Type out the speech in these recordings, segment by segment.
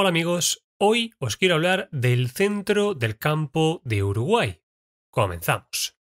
Hola amigos, hoy os quiero hablar del centro del campo de Uruguay. Comenzamos.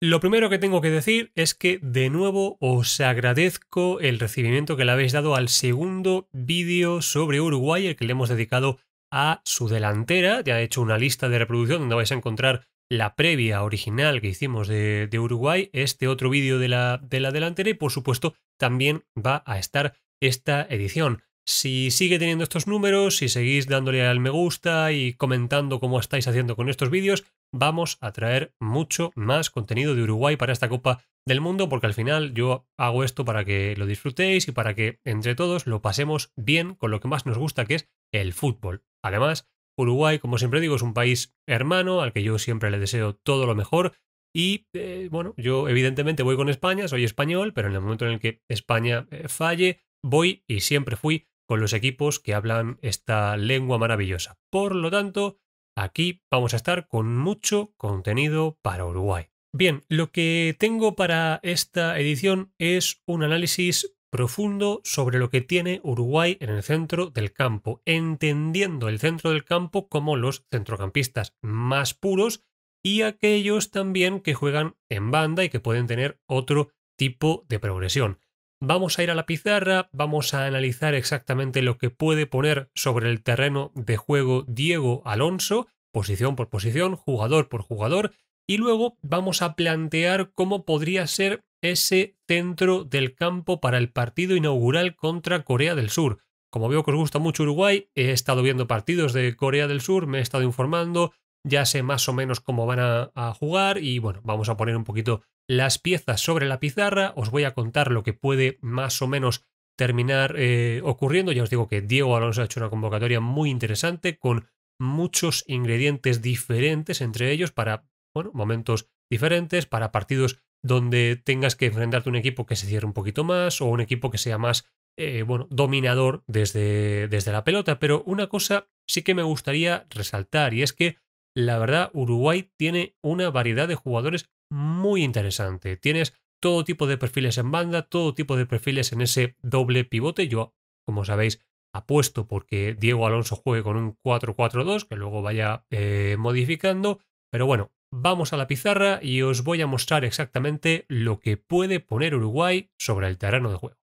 Lo primero que tengo que decir es que de nuevo os agradezco el recibimiento que le habéis dado al segundo vídeo sobre Uruguay, el que le hemos dedicado a su delantera. Ya he hecho una lista de reproducción donde vais a encontrar la previa original que hicimos de, Uruguay, este otro vídeo de la, de la delantera y por supuesto también va a estar esta edición. Si sigue teniendo estos números, si seguís dándole al me gusta y comentando cómo estáis haciendo con estos vídeos, vamos a traer mucho más contenido de Uruguay para esta Copa del Mundo, porque al final yo hago esto para que lo disfrutéis y para que entre todos lo pasemos bien con lo que más nos gusta, que es el fútbol. Además, Uruguay, como siempre digo, es un país hermano al que yo siempre le deseo todo lo mejor. Y eh, bueno, yo evidentemente voy con España, soy español, pero en el momento en el que España eh, falle, voy y siempre fui con los equipos que hablan esta lengua maravillosa. Por lo tanto, aquí vamos a estar con mucho contenido para Uruguay. Bien, lo que tengo para esta edición es un análisis profundo sobre lo que tiene Uruguay en el centro del campo, entendiendo el centro del campo como los centrocampistas más puros y aquellos también que juegan en banda y que pueden tener otro tipo de progresión. Vamos a ir a la pizarra, vamos a analizar exactamente lo que puede poner sobre el terreno de juego Diego Alonso, posición por posición, jugador por jugador, y luego vamos a plantear cómo podría ser ese centro del campo para el partido inaugural contra Corea del Sur. Como veo que os gusta mucho Uruguay, he estado viendo partidos de Corea del Sur, me he estado informando, ya sé más o menos cómo van a, jugar y bueno, vamos a poner un poquito las piezas sobre la pizarra, os voy a contar lo que puede más o menos terminar eh, ocurriendo. Ya os digo que Diego Alonso ha hecho una convocatoria muy interesante con muchos ingredientes diferentes entre ellos para bueno, momentos diferentes, para partidos donde tengas que enfrentarte a un equipo que se cierre un poquito más o un equipo que sea más eh, bueno, dominador desde, desde la pelota. Pero una cosa sí que me gustaría resaltar y es que la verdad, Uruguay tiene una variedad de jugadores muy interesante. Tienes todo tipo de perfiles en banda, todo tipo de perfiles en ese doble pivote. Yo, como sabéis, apuesto porque Diego Alonso juegue con un 4-4-2, que luego vaya eh, modificando. Pero bueno, vamos a la pizarra y os voy a mostrar exactamente lo que puede poner Uruguay sobre el terreno de juego.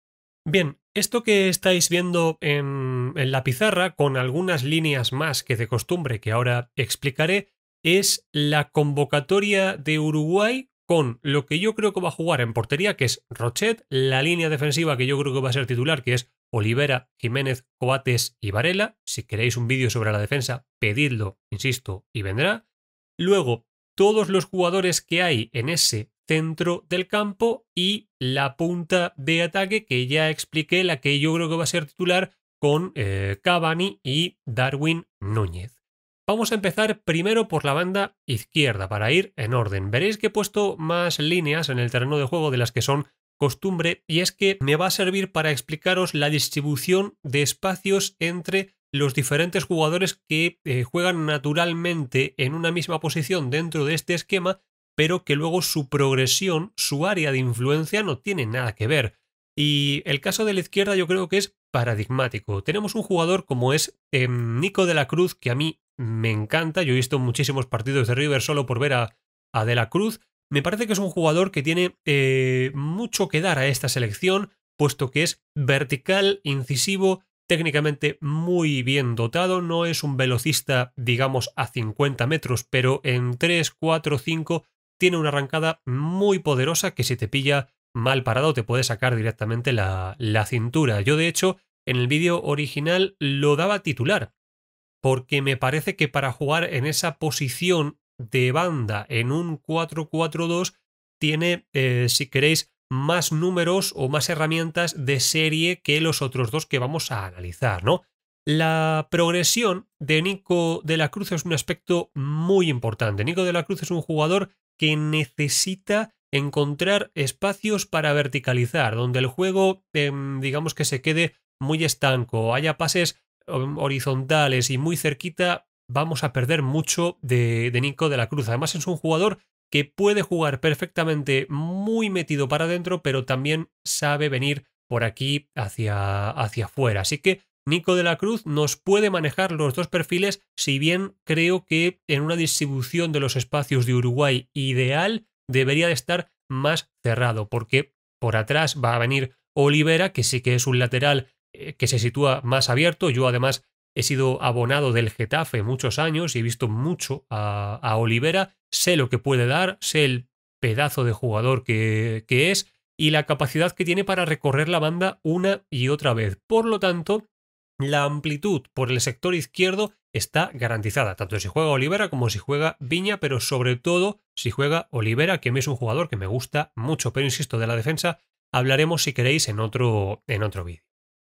Bien, esto que estáis viendo en, la pizarra, con algunas líneas más que de costumbre que ahora explicaré, es la convocatoria de Uruguay con lo que yo creo que va a jugar en portería, que es Rochet, la línea defensiva que yo creo que va a ser titular, que es Olivera, Jiménez, Coates y Varela. Si queréis un vídeo sobre la defensa, pedidlo, insisto, y vendrá. Luego, todos los jugadores que hay en ese centro del campo y la punta de ataque que ya expliqué, la que yo creo que va a ser titular con eh, Cavani y Darwin Núñez. Vamos a empezar primero por la banda izquierda para ir en orden. Veréis que he puesto más líneas en el terreno de juego de las que son costumbre y es que me va a servir para explicaros la distribución de espacios entre los diferentes jugadores que eh, juegan naturalmente en una misma posición dentro de este esquema pero que luego su progresión, su área de influencia no tiene nada que ver. Y el caso de la izquierda yo creo que es paradigmático. Tenemos un jugador como es em, Nico de la Cruz, que a mí me encanta. Yo he visto muchísimos partidos de River solo por ver a, a de la Cruz. Me parece que es un jugador que tiene eh, mucho que dar a esta selección, puesto que es vertical, incisivo, técnicamente muy bien dotado, no es un velocista, digamos, a 50 metros, pero en 3, 4, 5 tiene una arrancada muy poderosa que si te pilla mal parado te puede sacar directamente la, la cintura. Yo de hecho en el vídeo original lo daba titular, porque me parece que para jugar en esa posición de banda en un 4-4-2 tiene, eh, si queréis, más números o más herramientas de serie que los otros dos que vamos a analizar, ¿no? La progresión de Nico de la Cruz es un aspecto muy importante. Nico de la Cruz es un jugador que necesita encontrar espacios para verticalizar, donde el juego, em, digamos que se quede muy estanco, haya pases em, horizontales y muy cerquita, vamos a perder mucho de, Nico de la Cruz. Además es un jugador que puede jugar perfectamente muy metido para adentro, pero también sabe venir por aquí hacia, hacia afuera. Así que Nico de la Cruz nos puede manejar los dos perfiles, si bien creo que en una distribución de los espacios de Uruguay ideal debería de estar más cerrado, porque por atrás va a venir Olivera, que sí que es un lateral eh, que se sitúa más abierto. Yo además he sido abonado del Getafe muchos años y he visto mucho a, Olivera. Sé lo que puede dar, sé el pedazo de jugador que, que es y la capacidad que tiene para recorrer la banda una y otra vez. Por lo tanto, la amplitud por el sector izquierdo está garantizada, tanto si juega Olivera como si juega Viña, pero sobre todo si juega Olivera, que a mí es un jugador que me gusta mucho, pero insisto, de la defensa hablaremos si queréis en otro, en otro vídeo.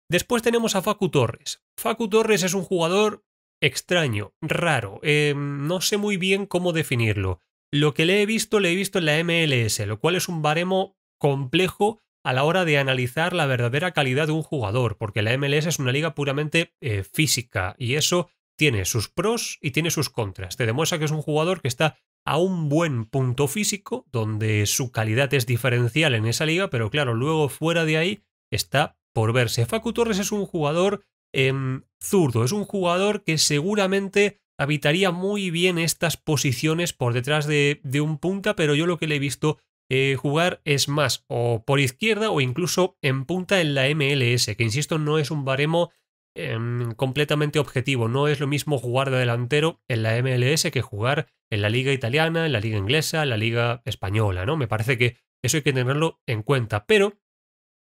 Después tenemos a Facu Torres. Facu Torres es un jugador extraño, raro, eh, no sé muy bien cómo definirlo. Lo que le he visto, le he visto en la MLS, lo cual es un baremo complejo a la hora de analizar la verdadera calidad de un jugador, porque la MLS es una liga puramente eh, física y eso tiene sus pros y tiene sus contras. Te demuestra que es un jugador que está a un buen punto físico, donde su calidad es diferencial en esa liga, pero claro, luego fuera de ahí está por verse. Facu Torres es un jugador em, zurdo, es un jugador que seguramente habitaría muy bien estas posiciones por detrás de, de un punta, pero yo lo que le he visto eh, jugar es más o por izquierda o incluso en punta en la MLS, que insisto no es un baremo em, completamente objetivo, no es lo mismo jugar de delantero en la MLS que jugar en la liga italiana, en la liga inglesa, en la liga española, ¿no? Me parece que eso hay que tenerlo en cuenta, pero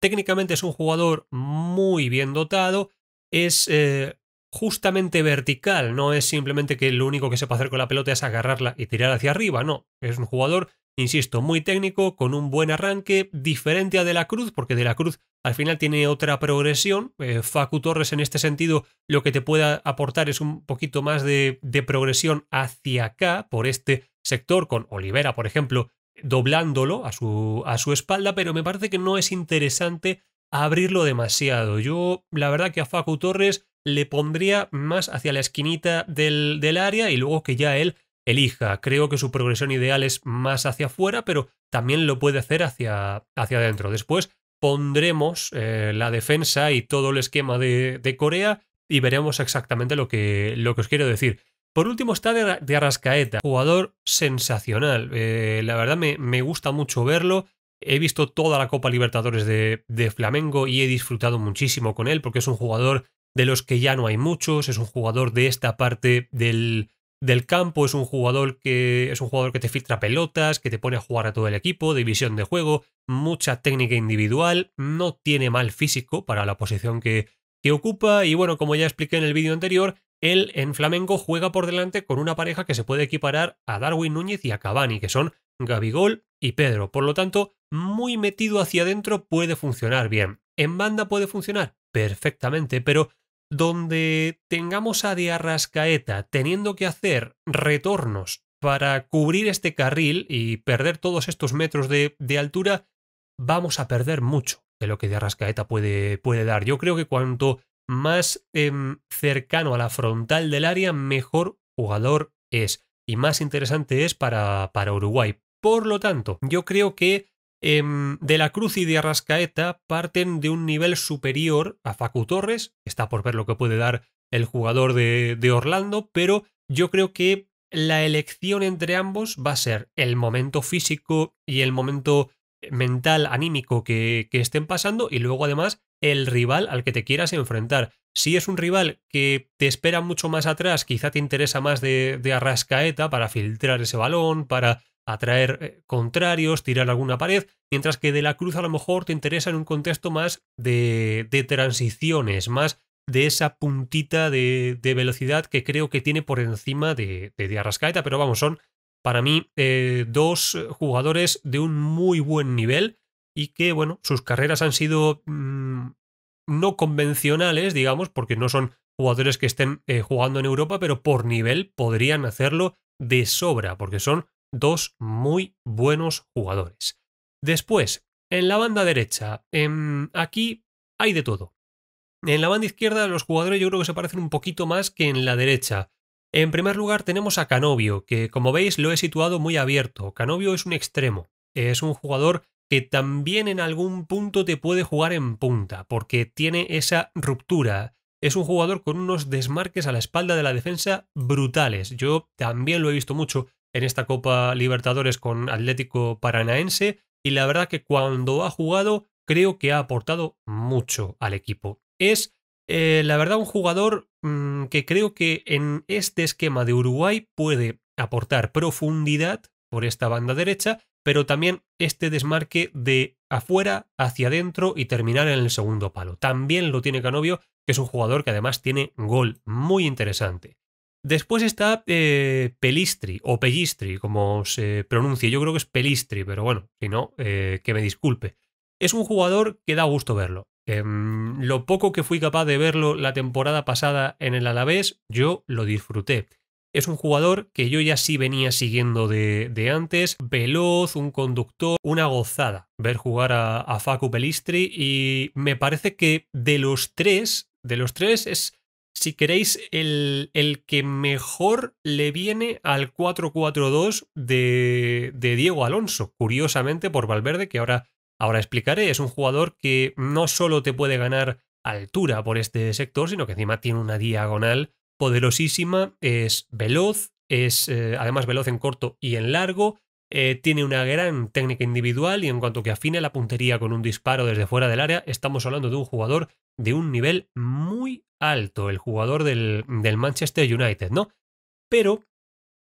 técnicamente es un jugador muy bien dotado, es eh, justamente vertical, no es simplemente que lo único que sepa hacer con la pelota es agarrarla y tirar hacia arriba, no, es un jugador Insisto, muy técnico, con un buen arranque, diferente a De la Cruz, porque De la Cruz al final tiene otra progresión. Eh, Facu Torres en este sentido lo que te puede aportar es un poquito más de, progresión hacia acá, por este sector, con Olivera, por ejemplo, doblándolo a su, a su espalda, pero me parece que no es interesante abrirlo demasiado. Yo, la verdad que a Facu Torres le pondría más hacia la esquinita del, del área y luego que ya él elija. Creo que su progresión ideal es más hacia afuera, pero también lo puede hacer hacia, hacia adentro. Después pondremos eh, la defensa y todo el esquema de, Corea y veremos exactamente lo que, lo que os quiero decir. Por último está de, Arrascaeta, jugador sensacional. Eh, la verdad me, gusta mucho verlo. He visto toda la Copa Libertadores de, de Flamengo y he disfrutado muchísimo con él porque es un jugador de los que ya no hay muchos, es un jugador de esta parte del, del campo, es un jugador que es un jugador que te filtra pelotas, que te pone a jugar a todo el equipo, división de juego, mucha técnica individual, no tiene mal físico para la posición que, que ocupa y bueno, como ya expliqué en el vídeo anterior, él en Flamengo juega por delante con una pareja que se puede equiparar a Darwin Núñez y a Cavani, que son Gabigol y Pedro. Por lo tanto, muy metido hacia adentro puede funcionar bien. En banda puede funcionar perfectamente, pero donde tengamos a Diarrascaeta teniendo que hacer retornos para cubrir este carril y perder todos estos metros de, altura, vamos a perder mucho de lo que Diarrascaeta puede, puede dar. Yo creo que cuanto más em, cercano a la frontal del área, mejor jugador es y más interesante es para, para Uruguay. Por lo tanto, yo creo que Em, de la Cruz y de Arrascaeta parten de un nivel superior a Facu Torres. Está por ver lo que puede dar el jugador de, Orlando, pero yo creo que la elección entre ambos va a ser el momento físico y el momento mental, anímico que, estén pasando y luego además el rival al que te quieras enfrentar. Si es un rival que te espera mucho más atrás, quizá te interesa más de arrascaeta para filtrar ese balón, para atraer eh, contrarios, tirar alguna pared, mientras que de la cruz a lo mejor te interesa en un contexto más de, transiciones, más de esa puntita de, velocidad que creo que tiene por encima de, de, Arrascaeta, pero vamos, son para mí eh, dos jugadores de un muy buen nivel y que, bueno, sus carreras han sido mm, no convencionales, digamos, porque no son jugadores que estén eh, jugando en Europa, pero por nivel podrían hacerlo de sobra, porque son dos muy buenos jugadores. Después, en la banda derecha, en, em, aquí hay de todo. En la banda izquierda los jugadores yo creo que se parecen un poquito más que en la derecha. En primer lugar tenemos a Canovio, que como veis lo he situado muy abierto. Canovio es un extremo, es un jugador que también en algún punto te puede jugar en punta, porque tiene esa ruptura. Es un jugador con unos desmarques a la espalda de la defensa brutales. Yo también lo he visto mucho en esta Copa Libertadores con Atlético Paranaense y la verdad que cuando ha jugado creo que ha aportado mucho al equipo. Es eh, la verdad un jugador mm, que creo que en este esquema de Uruguay puede aportar profundidad por esta banda derecha, pero también este desmarque de afuera hacia adentro y terminar en el segundo palo. También lo tiene Canovio, que es un jugador que además tiene gol muy interesante. Después está eh, Pelistri o Pellistri, como se pronuncie. Yo creo que es Pelistri, pero bueno, si no, eh, que me disculpe. Es un jugador que da gusto verlo. Em, lo poco que fui capaz de verlo la temporada pasada en el Alavés, yo lo disfruté. Es un jugador que yo ya sí venía siguiendo de, antes, veloz, un conductor, una gozada ver jugar a, a Facu Pelistri y me parece que de los tres, de los tres es si queréis, el, el, que mejor le viene al 4-4-2 de, de, Diego Alonso, curiosamente por Valverde, que ahora, ahora explicaré. Es un jugador que no solo te puede ganar altura por este sector, sino que encima tiene una diagonal poderosísima, es veloz, es eh, además veloz en corto y en largo, eh, tiene una gran técnica individual y en cuanto que afina la puntería con un disparo desde fuera del área, estamos hablando de un jugador de un nivel muy alto, el jugador del, del Manchester United, ¿no? Pero,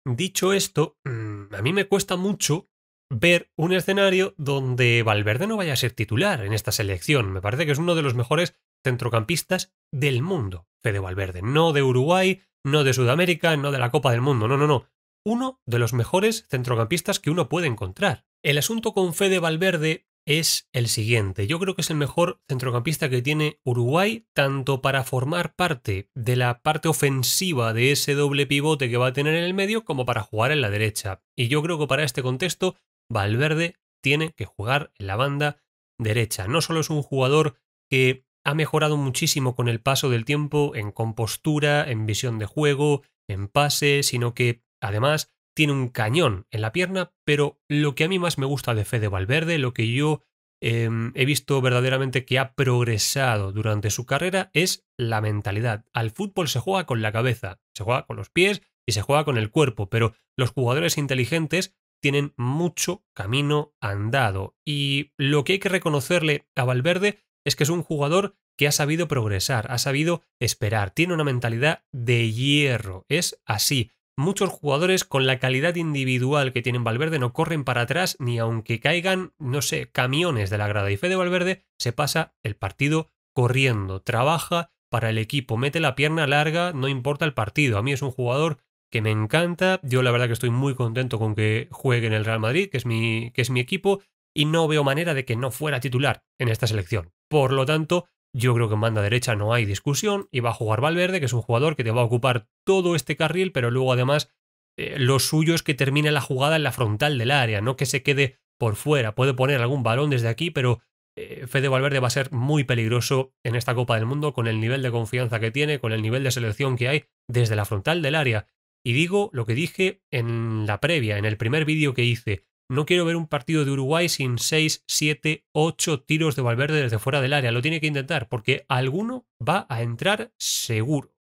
dicho esto, mm, a mí me cuesta mucho ver un escenario donde Valverde no vaya a ser titular en esta selección. Me parece que es uno de los mejores centrocampistas del mundo, Fede Valverde. No de Uruguay, no de Sudamérica, no de la Copa del Mundo, no, no, no uno de los mejores centrocampistas que uno puede encontrar. El asunto con Fede Valverde es el siguiente. Yo creo que es el mejor centrocampista que tiene Uruguay, tanto para formar parte de la parte ofensiva de ese doble pivote que va a tener en el medio, como para jugar en la derecha. Y yo creo que para este contexto, Valverde tiene que jugar en la banda derecha. No solo es un jugador que ha mejorado muchísimo con el paso del tiempo en compostura, en visión de juego, en pase, sino que Además, tiene un cañón en la pierna, pero lo que a mí más me gusta de Fede Valverde, lo que yo em, he visto verdaderamente que ha progresado durante su carrera, es la mentalidad. Al fútbol se juega con la cabeza, se juega con los pies y se juega con el cuerpo, pero los jugadores inteligentes tienen mucho camino andado. Y lo que hay que reconocerle a Valverde es que es un jugador que ha sabido progresar, ha sabido esperar, tiene una mentalidad de hierro, es así muchos jugadores con la calidad individual que tienen Valverde no corren para atrás ni aunque caigan, no sé, camiones de la grada. Y de Valverde se pasa el partido corriendo, trabaja para el equipo, mete la pierna larga, no importa el partido. A mí es un jugador que me encanta. Yo la verdad que estoy muy contento con que juegue en el Real Madrid, que es mi, que es mi equipo, y no veo manera de que no fuera titular en esta selección. Por lo tanto, yo creo que en banda derecha no hay discusión y va a jugar Valverde, que es un jugador que te va a ocupar todo este carril, pero luego además eh, lo suyo es que termine la jugada en la frontal del área, no que se quede por fuera. Puede poner algún balón desde aquí, pero eh, Fede Valverde va a ser muy peligroso en esta Copa del Mundo con el nivel de confianza que tiene, con el nivel de selección que hay desde la frontal del área. Y digo lo que dije en la previa, en el primer vídeo que hice. No quiero ver un partido de Uruguay sin 6, 7, 8 tiros de Valverde desde fuera del área. Lo tiene que intentar porque alguno va a entrar seguro.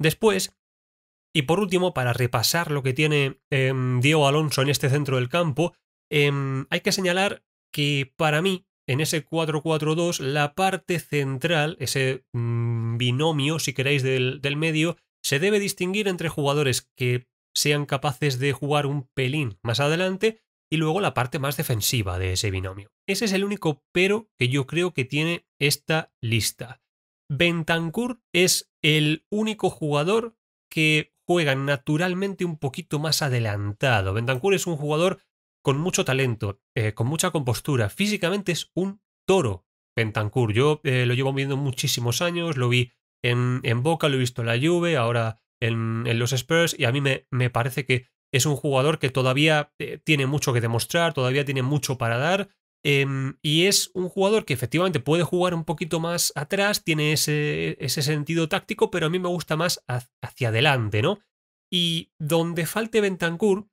Después, y por último, para repasar lo que tiene em, Diego Alonso en este centro del campo, em, hay que señalar que para mí, en ese 4-4-2, la parte central, ese mm, binomio, si queréis, del medio, se debe distinguir entre jugadores que sean capaces de jugar un pelín más adelante y luego la parte más defensiva de ese binomio. Ese es el único pero que yo creo que tiene esta lista. Bentancur es el único jugador que juega naturalmente un poquito más adelantado. Bentancur es un jugador con mucho talento, eh, con mucha compostura. Físicamente es un toro. Bentancur, yo eh, lo llevo viendo muchísimos años, lo vi en, Boca, lo he visto en la Juve, ahora en, en, los Spurs y a mí me, me parece que es un jugador que todavía eh, tiene mucho que demostrar, todavía tiene mucho para dar. Em, y es un jugador que efectivamente puede jugar un poquito más atrás, tiene ese, sentido táctico, pero a mí me gusta más hacia adelante, ¿no? Y donde falte Bentancur,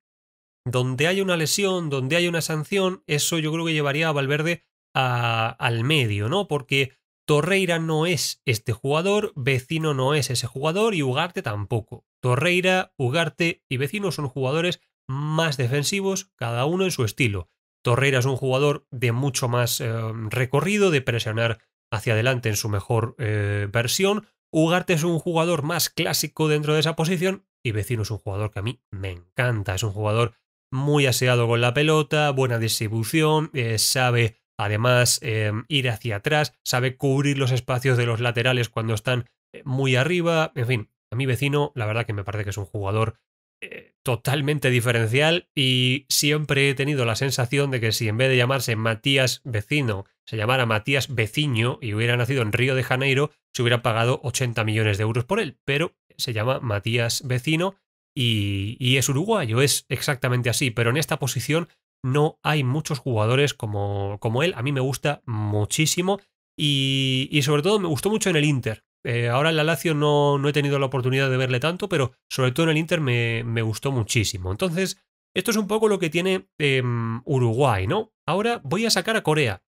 donde haya una lesión, donde haya una sanción, eso yo creo que llevaría a Valverde al medio, ¿no? Porque Torreira no es este jugador, Vecino no es ese jugador y Ugarte tampoco. Torreira, Ugarte y Vecino son jugadores más defensivos, cada uno en su estilo. Torreira es un jugador de mucho más eh, recorrido, de presionar hacia adelante en su mejor eh, versión. Ugarte es un jugador más clásico dentro de esa posición y Vecino es un jugador que a mí me encanta. Es un jugador muy aseado con la pelota, buena distribución, eh, sabe además ir hacia atrás, sabe cubrir los espacios de los laterales cuando están muy arriba, en fin, a mi vecino, la verdad que me parece que es un jugador eh, totalmente diferencial y siempre he tenido la sensación de que si en vez de llamarse Matías Vecino se llamara Matías Veciño y hubiera nacido en Río de Janeiro, se hubiera pagado 80 millones de euros por él, pero se llama Matías Vecino y, es uruguayo, es exactamente así, pero en esta posición no hay muchos jugadores como, como él, a mí me gusta muchísimo y sobre todo me gustó mucho en el Inter, eh, ahora en la Lazio no, no, he tenido la oportunidad de verle tanto, pero sobre todo en el Inter me, gustó muchísimo. Entonces, esto es un poco lo que tiene em, Uruguay, ¿no? Ahora voy a sacar a Corea.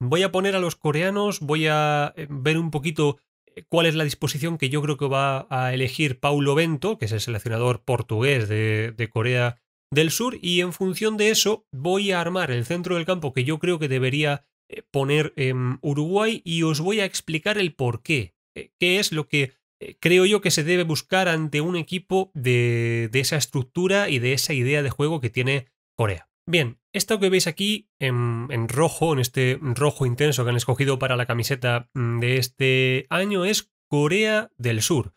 Voy a poner a los coreanos, voy a eh, ver un poquito eh, cuál es la disposición que yo creo que va a elegir Paulo Bento, que es el seleccionador portugués de, de Corea del Sur, y en función de eso voy a armar el centro del campo que yo creo que debería poner en em, Uruguay y os voy a explicar el por qué. Eh, qué es lo que eh, creo yo que se debe buscar ante un equipo de, esa estructura y de esa idea de juego que tiene Corea. Bien, esto que veis aquí en, rojo, en este rojo intenso que han escogido para la camiseta mm, de este año, es Corea del Sur.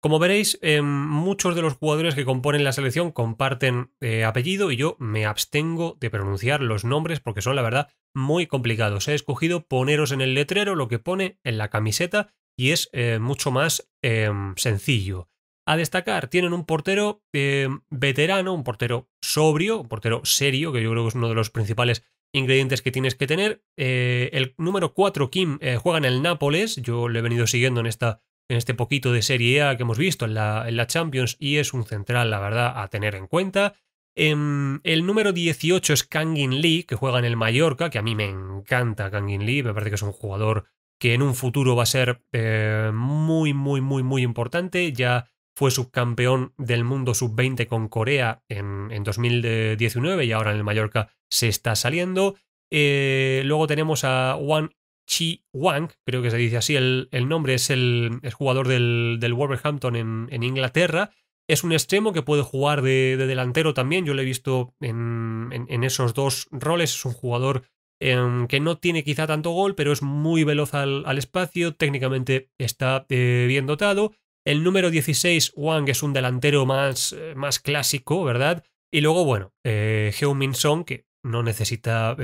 Como veréis, eh, muchos de los jugadores que componen la selección comparten apellido y yo me abstengo de pronunciar los nombres porque son, la verdad, muy complicados. He escogido poneros en el letrero lo que pone en la camiseta y es eh, mucho más em, sencillo. A destacar, tienen un portero eh, veterano, un portero sobrio, un portero serio, que yo creo que es uno de los principales ingredientes que tienes que tener. Eh, el número 4, Kim, juega en el Nápoles. Yo le he venido siguiendo en, esta, en este poquito de Serie A que hemos visto en la, en la Champions y es un central, la verdad, a tener en cuenta. Em, el número 18 es Kangin Lee, que juega en el Mallorca, que a mí me encanta Kangin Lee, me parece que es un jugador que en un futuro va a ser eh, muy, muy, muy, muy importante. Ya fue subcampeón del mundo sub-20 con Corea en, 2019 y ahora en el Mallorca se está saliendo. Eh, luego tenemos a Wang Chi Wang, creo que se dice así el, nombre, es el, jugador del, Wolverhampton en, Inglaterra. Es un extremo que puede jugar de, delantero también, yo lo he visto en, en, esos dos roles, es un jugador Em, que no tiene quizá tanto gol, pero es muy veloz al, espacio, técnicamente está eh, bien dotado. El número 16, Wang, es un delantero más, eh, más clásico, ¿verdad? Y luego, bueno, eh, Heung-Min Song, que no necesita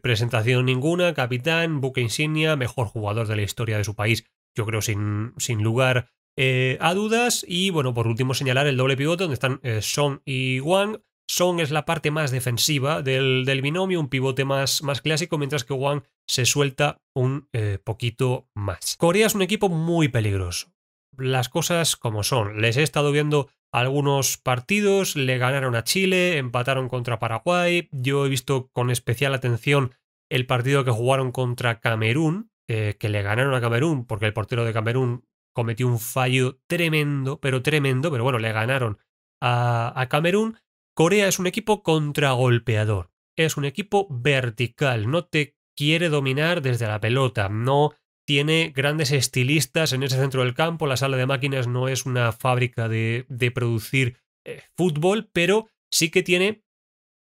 presentación ninguna, capitán, buque insignia, mejor jugador de la historia de su país, yo creo sin, lugar a dudas. Y bueno, por último señalar el doble pivote donde están Song y Wang, son es la parte más defensiva del, binomio, un pivote más, clásico, mientras que Wang se suelta un eh, poquito más. Corea es un equipo muy peligroso. Las cosas como son. Les he estado viendo algunos partidos, le ganaron a Chile, empataron contra Paraguay. Yo he visto con especial atención el partido que jugaron contra Camerún, eh, que le ganaron a Camerún, porque el portero de Camerún cometió un fallo tremendo, pero tremendo, pero bueno, le ganaron a Camerún. Corea es un equipo contragolpeador, es un equipo vertical, no te quiere dominar desde la pelota, no tiene grandes estilistas en ese centro del campo, la sala de máquinas no es una fábrica de, producir eh, fútbol, pero sí que tiene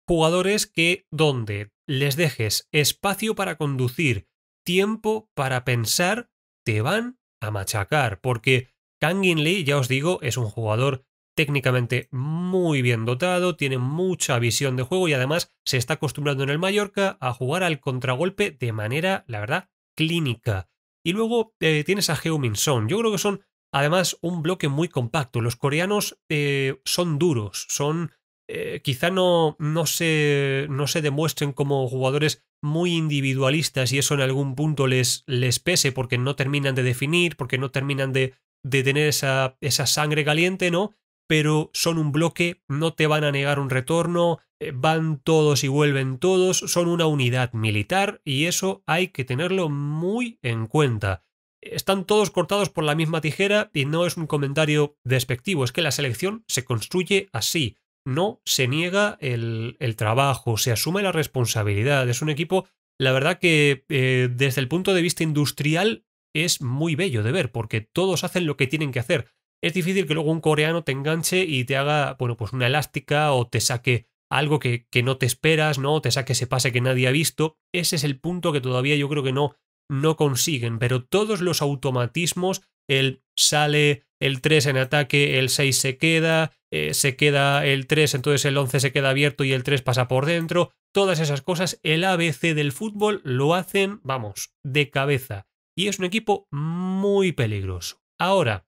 jugadores que donde les dejes espacio para conducir, tiempo para pensar, te van a machacar, porque Kang In Lee, ya os digo, es un jugador técnicamente muy bien dotado, tiene mucha visión de juego y además se está acostumbrando en el Mallorca a jugar al contragolpe de manera, la verdad, clínica. Y luego eh, tienes a Heung-Min Son. Yo creo que son además un bloque muy compacto. Los coreanos eh, son duros, son eh, quizá no, no, se, no se demuestren como jugadores muy individualistas y eso en algún punto les, les pese porque no terminan de definir, porque no terminan de, de tener esa, esa sangre caliente, ¿no? pero son un bloque, no te van a negar un retorno, eh, van todos y vuelven todos, son una unidad militar y eso hay que tenerlo muy en cuenta. Están todos cortados por la misma tijera y no es un comentario despectivo, es que la selección se construye así. No se niega el, trabajo, se asume la responsabilidad. Es un equipo, la verdad que eh, desde el punto de vista industrial es muy bello de ver, porque todos hacen lo que tienen que hacer es difícil que luego un coreano te enganche y te haga, bueno, pues una elástica o te saque algo que, que no te esperas, ¿no? O te saque ese pase que nadie ha visto. Ese es el punto que todavía yo creo que no, no consiguen, pero todos los automatismos, el sale el 3 en ataque, el 6 se queda, eh, se queda el 3, entonces el 11 se queda abierto y el 3 pasa por dentro, todas esas cosas, el ABC del fútbol lo hacen, vamos, de cabeza. Y es un equipo muy peligroso. Ahora,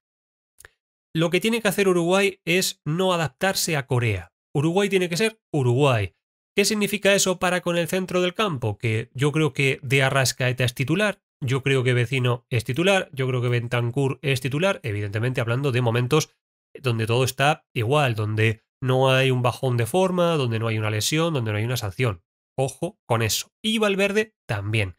lo que tiene que hacer Uruguay es no adaptarse a Corea. Uruguay tiene que ser Uruguay. ¿Qué significa eso para con el centro del campo? Que yo creo que De Arrascaeta es titular, yo creo que Vecino es titular, yo creo que Bentancur es titular, evidentemente hablando de momentos donde todo está igual, donde no hay un bajón de forma, donde no hay una lesión, donde no hay una sanción. Ojo con eso. Y Valverde también.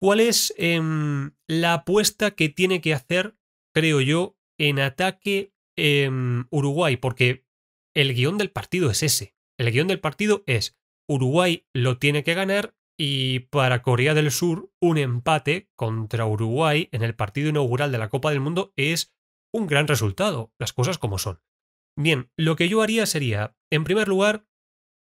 ¿Cuál es em, la apuesta que tiene que hacer, creo yo, en ataque em, Uruguay, porque el guión del partido es ese. El guión del partido es Uruguay lo tiene que ganar y para Corea del Sur un empate contra Uruguay en el partido inaugural de la Copa del Mundo es un gran resultado, las cosas como son. Bien, lo que yo haría sería, en primer lugar,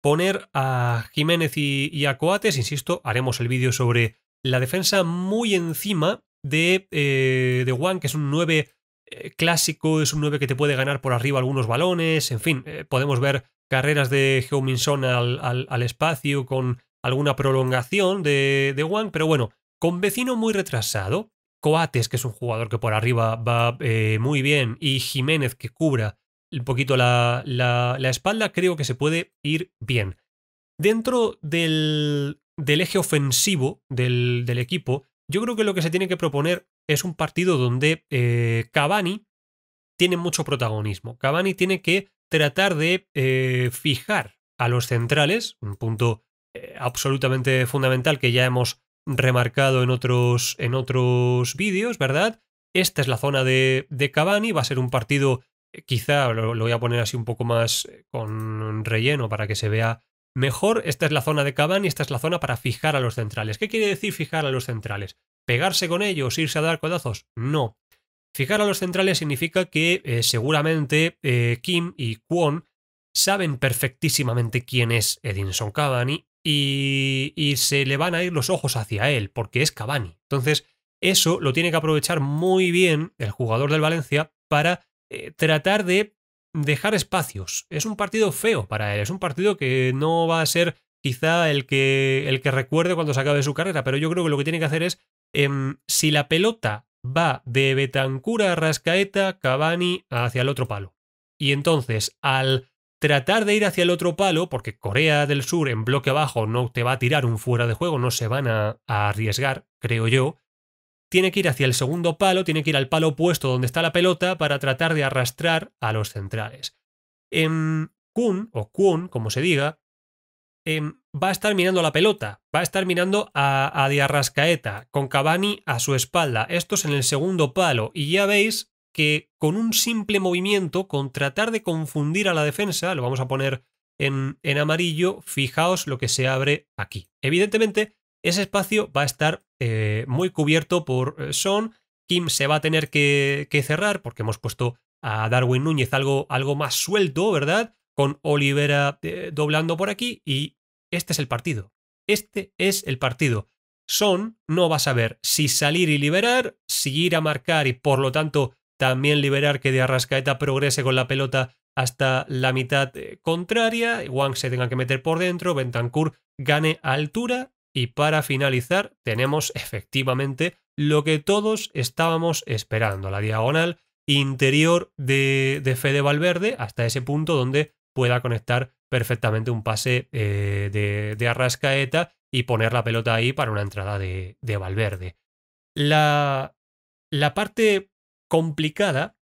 poner a Jiménez y, a Coates, insisto, haremos el vídeo sobre la defensa muy encima de, eh, de Juan, que es un 9 eh, clásico, es un 9 que te puede ganar por arriba algunos balones, en fin, eh, podemos ver carreras de Geominson al, espacio con alguna prolongación de, de Wang, pero bueno, con vecino muy retrasado, Coates, que es un jugador que por arriba va eh, muy bien, y Jiménez, que cubra un poquito la, espalda, creo que se puede ir bien. Dentro del, eje ofensivo del, del equipo, yo creo que lo que se tiene que proponer es un partido donde eh, Cavani tiene mucho protagonismo. Cavani tiene que tratar de eh, fijar a los centrales, un punto eh, absolutamente fundamental que ya hemos remarcado en otros, en otros vídeos, ¿verdad? Esta es la zona de, Cabani, Cavani, va a ser un partido, eh, quizá lo, voy a poner así un poco más con relleno para que se vea mejor esta es la zona de Cavani, esta es la zona para fijar a los centrales. ¿Qué quiere decir fijar a los centrales? ¿Pegarse con ellos, irse a dar codazos? No. Fijar a los centrales significa que eh, seguramente eh, Kim y Kwon saben perfectísimamente quién es Edinson Cavani y, se le van a ir los ojos hacia él, porque es Cavani. Entonces, eso lo tiene que aprovechar muy bien el jugador del Valencia para eh, tratar de dejar espacios. Es un partido feo para él, es un partido que no va a ser quizá el que, el que recuerde cuando se acabe su carrera, pero yo creo que lo que tiene que hacer es, em, si la pelota va de Betancura a Rascaeta, Cavani hacia el otro palo. Y entonces, al tratar de ir hacia el otro palo, porque Corea del Sur en bloque abajo no te va a tirar un fuera de juego, no se van a, a arriesgar, creo yo, tiene que ir hacia el segundo palo, tiene que ir al palo opuesto donde está la pelota para tratar de arrastrar a los centrales. En em, Kun, o Kun, como se diga, em, va a estar mirando la pelota, va a estar mirando a, Diarrascaeta, con Cavani a su espalda, Esto es en el segundo palo, y ya veis que con un simple movimiento, con tratar de confundir a la defensa, lo vamos a poner en, en amarillo, fijaos lo que se abre aquí. Evidentemente, ese espacio va a estar eh, muy cubierto por eh, Son. Kim se va a tener que, cerrar porque hemos puesto a Darwin Núñez algo, algo más suelto, ¿verdad? Con Olivera eh, doblando por aquí y este es el partido. Este es el partido. Son no va a saber si salir y liberar, seguir a marcar y por lo tanto también liberar que de Arrascaeta progrese con la pelota hasta la mitad contraria, Wang se tenga que meter por dentro, Bentancur gane altura y para finalizar, tenemos efectivamente lo que todos estábamos esperando, la diagonal interior de, de Fede Valverde hasta ese punto donde pueda conectar perfectamente un pase eh, de, Arrascaeta y poner la pelota ahí para una entrada de, de Valverde. La, la parte complicada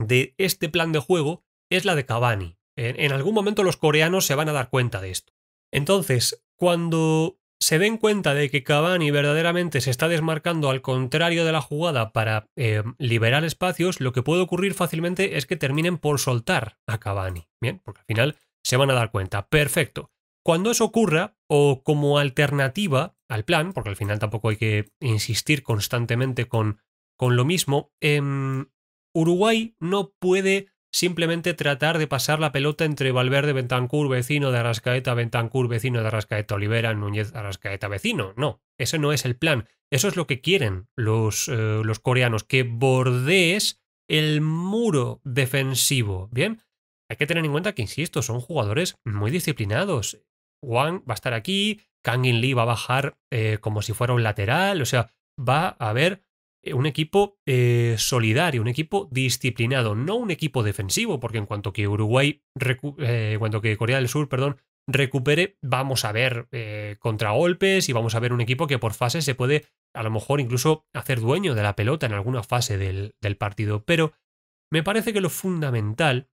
de este plan de juego es la de Cavani. en, algún momento los coreanos se van a dar cuenta de esto. Entonces, cuando se den cuenta de que Cavani verdaderamente se está desmarcando al contrario de la jugada para eh, liberar espacios, lo que puede ocurrir fácilmente es que terminen por soltar a Cavani. Bien, porque al final se van a dar cuenta. Perfecto. Cuando eso ocurra, o como alternativa al plan, porque al final tampoco hay que insistir constantemente con, con lo mismo, em, Uruguay no puede simplemente tratar de pasar la pelota entre Valverde, Bentancur, vecino de Arrascaeta, Bentancur, vecino de Arrascaeta, Olivera, Núñez, Arrascaeta, vecino. No, ese no es el plan. Eso es lo que quieren los, eh, los coreanos, que bordees el muro defensivo. Bien, hay que tener en cuenta que, insisto, son jugadores muy disciplinados. Wang va a estar aquí, Kang In Lee va a bajar eh, como si fuera un lateral, o sea, va a haber eh, un equipo eh, solidario, un equipo disciplinado, no un equipo defensivo, porque en cuanto que Uruguay, eh, que Corea del Sur, perdón, recupere, vamos a ver contra contragolpes y vamos a ver un equipo que por fases se puede a lo mejor incluso hacer dueño de la pelota en alguna fase del, del partido. Pero me parece que lo fundamental,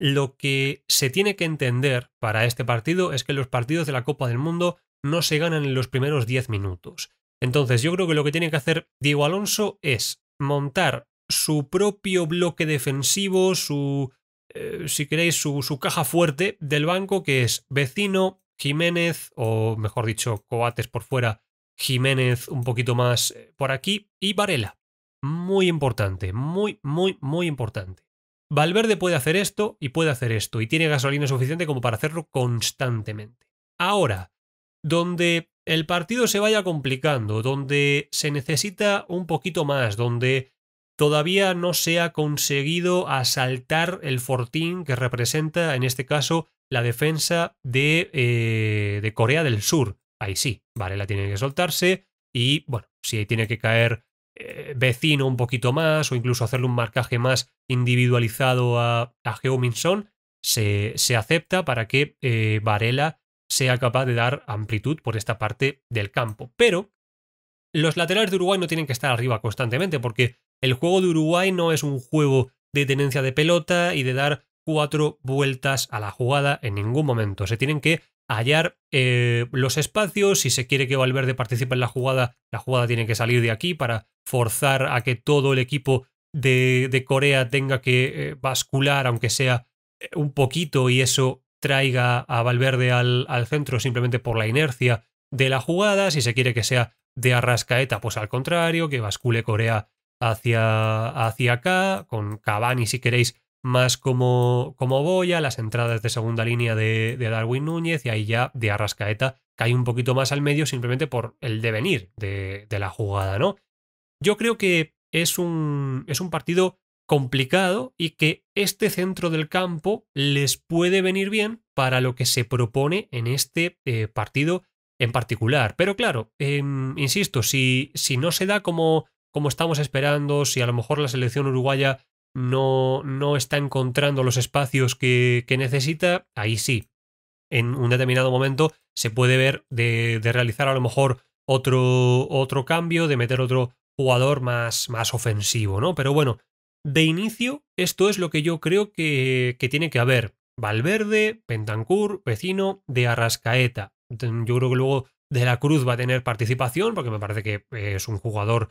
lo que se tiene que entender para este partido es que los partidos de la Copa del Mundo no se ganan en los primeros 10 minutos. Entonces, yo creo que lo que tiene que hacer Diego Alonso es montar su propio bloque defensivo, su, eh, si queréis, su, su, caja fuerte del banco, que es Vecino, Jiménez, o mejor dicho, Coates por fuera, Jiménez un poquito más eh, por aquí, y Varela. Muy importante, muy, muy, muy importante. Valverde puede hacer esto y puede hacer esto, y tiene gasolina suficiente como para hacerlo constantemente. Ahora, donde el partido se vaya complicando, donde se necesita un poquito más, donde todavía no se ha conseguido asaltar el fortín que representa, en este caso, la defensa de, eh, Corea del Sur. Ahí sí, Varela tiene que soltarse y, bueno, si ahí tiene que caer eh, vecino un poquito más o incluso hacerle un marcaje más individualizado a, a min se, se, acepta para que eh, Varela sea capaz de dar amplitud por esta parte del campo. Pero los laterales de Uruguay no tienen que estar arriba constantemente, porque el juego de Uruguay no es un juego de tenencia de pelota y de dar cuatro vueltas a la jugada en ningún momento. Se tienen que hallar eh, los espacios. Si se quiere que Valverde participe en la jugada, la jugada tiene que salir de aquí para forzar a que todo el equipo de, Corea tenga que eh, bascular, aunque sea eh, un poquito, y eso traiga a Valverde al, centro simplemente por la inercia de la jugada, si se quiere que sea de Arrascaeta, pues al contrario, que bascule Corea hacia, hacia acá, con Cavani si queréis más como, como Boya, las entradas de segunda línea de, Darwin Núñez y ahí ya de Arrascaeta cae un poquito más al medio simplemente por el devenir de, de la jugada, ¿no? Yo creo que es un, es un partido complicado y que este centro del campo les puede venir bien para lo que se propone en este eh, partido en particular. Pero claro, em, insisto, si, si, no se da como, como estamos esperando, si a lo mejor la selección uruguaya no, no está encontrando los espacios que, necesita, ahí sí. En un determinado momento se puede ver de, de realizar a lo mejor otro, otro cambio, de meter otro jugador más, más ofensivo, ¿no? Pero bueno, de inicio, esto es lo que yo creo que, tiene que haber. Valverde, Pentancur, Vecino, de Arrascaeta. Mm, yo creo que luego de la Cruz va a tener participación porque me parece que eh, es un jugador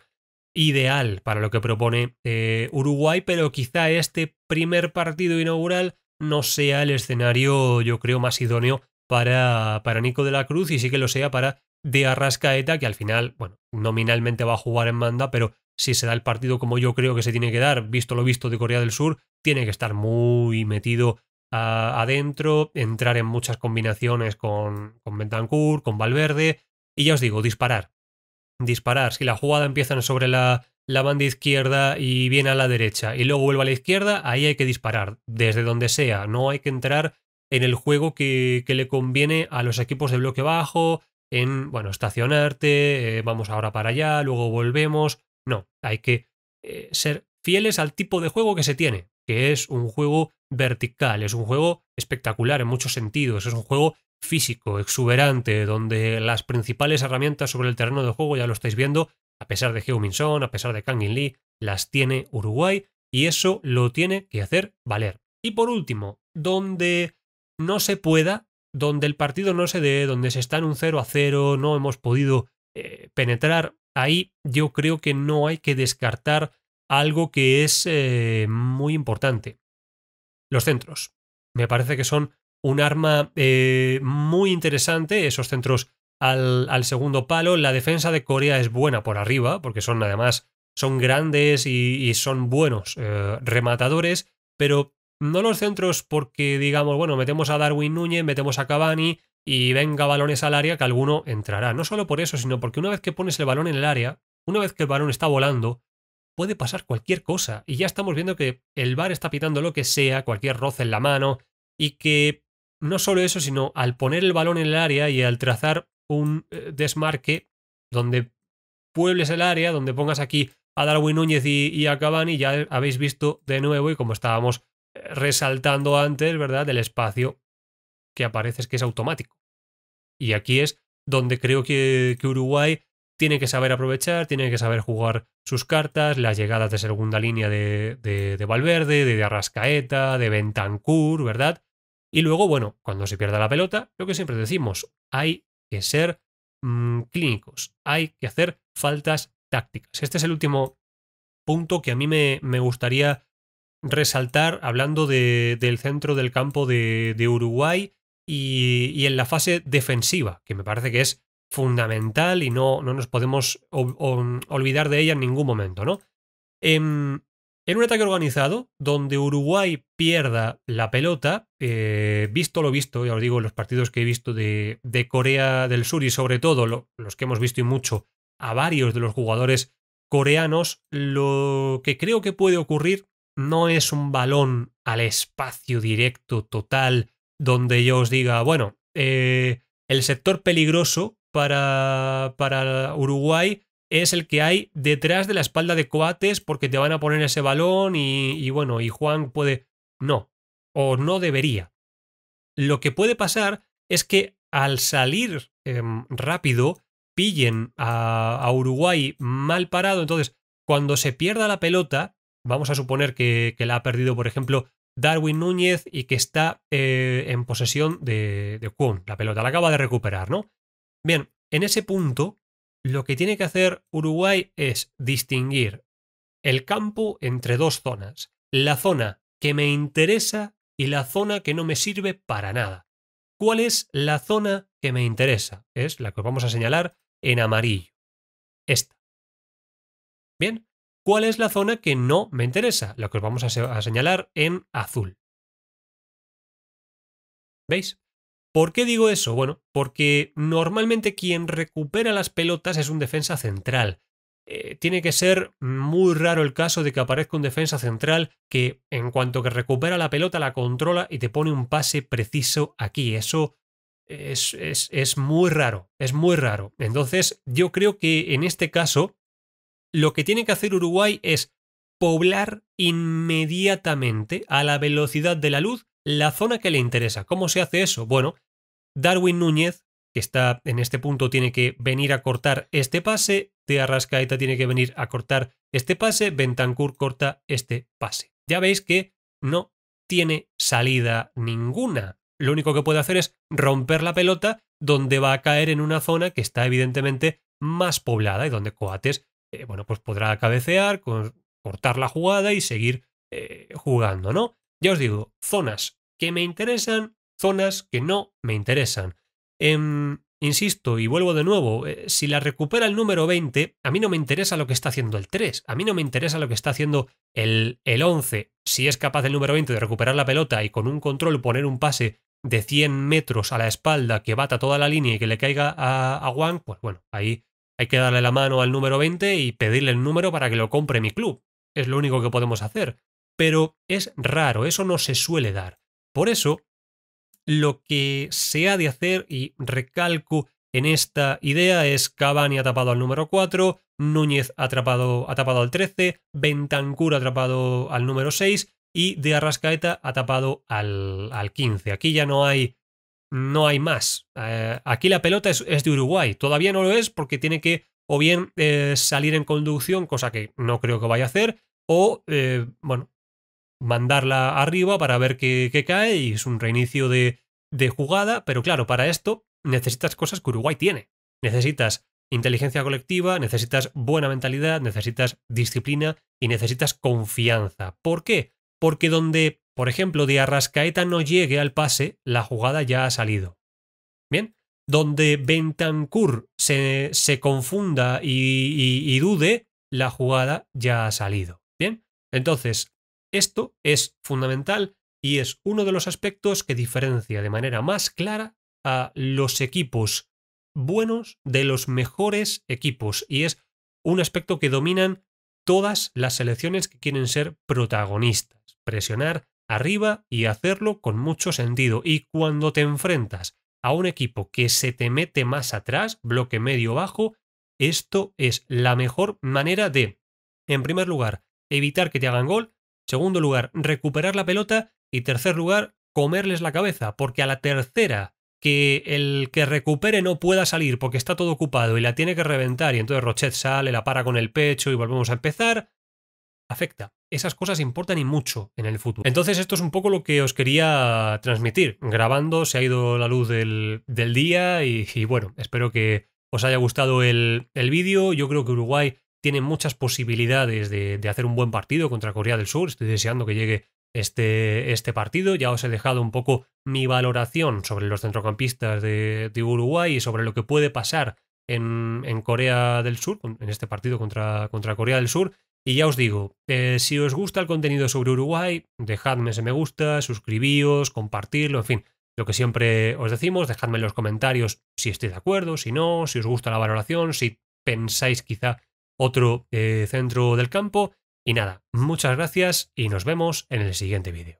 ideal para lo que propone eh, Uruguay, pero quizá este primer partido inaugural no sea el escenario, yo creo, más idóneo para, para Nico de la Cruz y sí que lo sea para De Arrascaeta, que al final, bueno, nominalmente va a jugar en manda, pero si se da el partido como yo creo que se tiene que dar, visto lo visto de Corea del Sur, tiene que estar muy metido adentro, entrar en muchas combinaciones con, con con Valverde, y ya os digo, disparar. Disparar. Si la jugada empiezan sobre la, la banda izquierda y viene a la derecha y luego vuelve a la izquierda, ahí hay que disparar, desde donde sea. No hay que entrar en el juego que, que le conviene a los equipos de bloque bajo, en, bueno, estacionarte, eh, vamos ahora para allá, luego volvemos. No, hay que eh, ser fieles al tipo de juego que se tiene, que es un juego vertical, es un juego espectacular en muchos sentidos, es un juego físico, exuberante, donde las principales herramientas sobre el terreno de juego, ya lo estáis viendo, a pesar de Heuminson, a pesar de Kangin Lee, las tiene Uruguay y eso lo tiene que hacer valer. Y por último, donde no se pueda, donde el partido no se dé, donde se está en un 0 a 0, no hemos podido eh, penetrar ahí yo creo que no hay que descartar algo que es eh, muy importante. Los centros. Me parece que son un arma eh, muy interesante, esos centros al, segundo palo. La defensa de Corea es buena por arriba, porque son además, son grandes y, son buenos eh, rematadores, pero no los centros porque digamos, bueno, metemos a Darwin Núñez, metemos a Cavani, y venga balones al área que alguno entrará. No solo por eso, sino porque una vez que pones el balón en el área, una vez que el balón está volando, puede pasar cualquier cosa. Y ya estamos viendo que el bar está pitando lo que sea, cualquier roce en la mano, y que no solo eso, sino al poner el balón en el área y al trazar un eh, desmarque donde puebles el área, donde pongas aquí a Darwin Núñez y, a Cavani, ya habéis visto de nuevo y como estábamos eh, resaltando antes, ¿verdad? Del espacio que aparece es que es automático. Y aquí es donde creo que, Uruguay tiene que saber aprovechar, tiene que saber jugar sus cartas, las llegadas de segunda línea de, de, de Valverde, de, Arrascaeta, de Bentancur, ¿verdad? Y luego, bueno, cuando se pierda la pelota, lo que siempre decimos, hay que ser mm, clínicos, hay que hacer faltas tácticas. Este es el último punto que a mí me, me gustaría resaltar hablando del centro del campo de, de Uruguay y, en la fase defensiva, que me parece que es fundamental y no, no nos podemos olvidar de ella en ningún momento, ¿no? Em, en, un ataque organizado, donde Uruguay pierda la pelota, eh, visto lo visto, ya os digo, los partidos que he visto de, Corea del Sur y sobre todo los que hemos visto y mucho a varios de los jugadores coreanos, lo que creo que puede ocurrir no es un balón al espacio directo total donde yo os diga, bueno, eh, el sector peligroso para, para Uruguay es el que hay detrás de la espalda de Coates porque te van a poner ese balón y, bueno, y Juan puede... No, o no debería. Lo que puede pasar es que al salir em, rápido pillen a, Uruguay mal parado, entonces cuando se pierda la pelota, vamos a suponer que la ha perdido, por ejemplo, Darwin Núñez y que está eh, en posesión de, de Kuhn. La pelota la acaba de recuperar, ¿no? Bien, en ese punto, lo que tiene que hacer Uruguay es distinguir el campo entre dos zonas. La zona que me interesa y la zona que no me sirve para nada. ¿Cuál es la zona que me interesa? Es la que vamos a señalar en amarillo. Esta. Bien, cuál es la zona que no me interesa, Lo que os vamos a, señalar en azul. ¿Veis? ¿Por qué digo eso? Bueno, porque normalmente quien recupera las pelotas es un defensa central. Eh, tiene que ser muy raro el caso de que aparezca un defensa central que en cuanto que recupera la pelota la controla y te pone un pase preciso aquí. Eso es muy raro, es muy raro. Entonces yo creo que en este caso lo que tiene que hacer Uruguay es poblar inmediatamente a la velocidad de la luz la zona que le interesa. ¿Cómo se hace eso? Bueno, Darwin Núñez, que está en este punto, tiene que venir a cortar este pase, de Arrascaeta tiene que venir a cortar este pase, Bentancur corta este pase. Ya veis que no tiene salida ninguna. Lo único que puede hacer es romper la pelota donde va a caer en una zona que está evidentemente más poblada y donde Coates eh, bueno, pues podrá cabecear, cortar la jugada y seguir eh, jugando, ¿no? Ya os digo, zonas que me interesan, zonas que no me interesan. Em, insisto y vuelvo de nuevo, eh, si la recupera el número 20, a mí no me interesa lo que está haciendo el 3, a mí no me interesa lo que está haciendo el, el 11. Si es capaz el número 20 de recuperar la pelota y con un control poner un pase de 100 metros a la espalda que bata toda la línea y que le caiga a, a Wang, pues bueno, ahí hay que darle la mano al número 20 y pedirle el número para que lo compre mi club. Es lo único que podemos hacer. Pero es raro, eso no se suele dar. Por eso, lo que se ha de hacer, y recalco en esta idea, es Cavani ha tapado al número 4, Núñez ha tapado, al 13, Bentancur ha tapado al número 6 y de Arrascaeta ha tapado al, al 15. Aquí ya no hay no hay más. Eh, aquí la pelota es, de Uruguay. Todavía no lo es porque tiene que o bien eh, salir en conducción, cosa que no creo que vaya a hacer, o, eh, bueno, mandarla arriba para ver qué, cae y es un reinicio de, de, jugada. Pero claro, para esto necesitas cosas que Uruguay tiene. Necesitas inteligencia colectiva, necesitas buena mentalidad, necesitas disciplina y necesitas confianza. ¿Por qué? Porque donde por ejemplo, de Arrascaeta no llegue al pase, la jugada ya ha salido. Bien, donde Bentancur se, confunda y, y dude, la jugada ya ha salido. Bien, entonces, esto es fundamental y es uno de los aspectos que diferencia de manera más clara a los equipos buenos de los mejores equipos y es un aspecto que dominan todas las selecciones que quieren ser protagonistas, presionar arriba y hacerlo con mucho sentido. Y cuando te enfrentas a un equipo que se te mete más atrás, bloque medio bajo, esto es la mejor manera de, en primer lugar, evitar que te hagan gol, segundo lugar, recuperar la pelota y tercer lugar, comerles la cabeza, porque a la tercera que el que recupere no pueda salir porque está todo ocupado y la tiene que reventar y entonces Rochet sale, la para con el pecho y volvemos a empezar, afecta esas cosas importan y mucho en el futuro. Entonces esto es un poco lo que os quería transmitir. Grabando se ha ido la luz del, día y, bueno, espero que os haya gustado el, vídeo. Yo creo que Uruguay tiene muchas posibilidades de, hacer un buen partido contra Corea del Sur. Estoy deseando que llegue este, este partido. Ya os he dejado un poco mi valoración sobre los centrocampistas de, Uruguay y sobre lo que puede pasar en, Corea del Sur, en este partido contra, contra Corea del Sur. Y ya os digo, eh, si os gusta el contenido sobre Uruguay, dejadme ese me gusta, suscribíos, compartirlo, en fin, lo que siempre os decimos, dejadme en los comentarios si estáis de acuerdo, si no, si os gusta la valoración, si pensáis quizá otro eh, centro del campo. Y nada, muchas gracias y nos vemos en el siguiente vídeo.